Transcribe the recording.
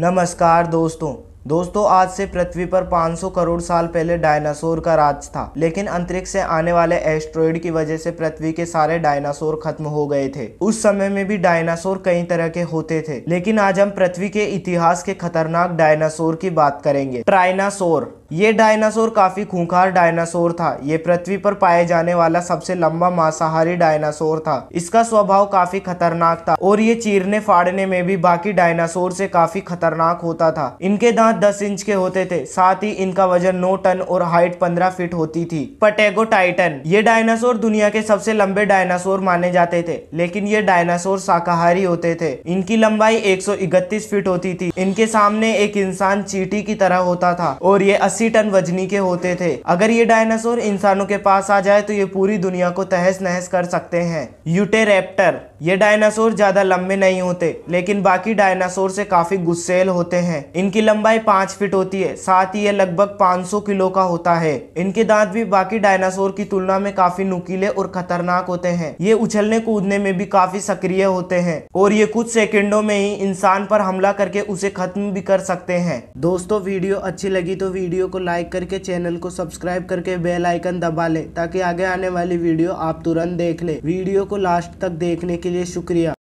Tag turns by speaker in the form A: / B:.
A: नमस्कार दोस्तों दोस्तों आज से पृथ्वी पर 500 करोड़ साल पहले डायनासोर का राज था लेकिन अंतरिक्ष से आने वाले एस्ट्रॉइड की वजह से पृथ्वी के सारे डायनासोर खत्म हो गए थे उस समय में भी डायनासोर कई तरह के होते थे लेकिन आज हम पृथ्वी के इतिहास के खतरनाक डायनासोर की बात करेंगे ट्राइनासोर ये डायनासोर काफ़ी खूंखार डायनासोर था ये पृथ्वी पर पाए जाने वाला सबसे लंबा मांसाहारी डायनासोर था इसका स्वभाव काफ़ी खतरनाक था और ये चीरने फाड़ने में भी बाकी डायनासोर से काफ़ी खतरनाक होता था इनके दांत 10 इंच के होते थे साथ ही इनका वजन 9 टन और हाइट 15 फीट होती थी पटेगो टाइटन ये डायनासोर दुनिया के सबसे लंबे डायनासोर माने जाते थे लेकिन ये डायनासोर शाकाहारी होते थे इनकी लंबाई एक फीट होती थी इनके सामने एक इंसान चीटी की तरह होता था और ये अस्सी टन वजनी के होते थे अगर ये डायनासोर इंसानों के पास आ जाए तो ये पूरी दुनिया को तहस नहस कर सकते हैं यूटेरेप्टर ये डायनासोर ज्यादा लंबे नहीं होते लेकिन बाकी डायनासोर से काफी गुस्सेल होते हैं इनकी लंबाई पांच फीट होती है साथ ही ये लगभग 500 किलो का होता है इनके दांत भी बाकी डायनासोर की तुलना में काफी नुकीले और खतरनाक होते हैं ये उछलने कूदने में भी काफी सक्रिय होते हैं और ये कुछ सेकेंडो में ही इंसान पर हमला करके उसे खत्म भी कर सकते हैं दोस्तों वीडियो अच्छी लगी तो वीडियो वीडियो को लाइक करके चैनल को सब्सक्राइब करके बेल आइकन दबा लें ताकि आगे आने वाली वीडियो आप तुरंत देख लें वीडियो को लास्ट तक देखने के लिए शुक्रिया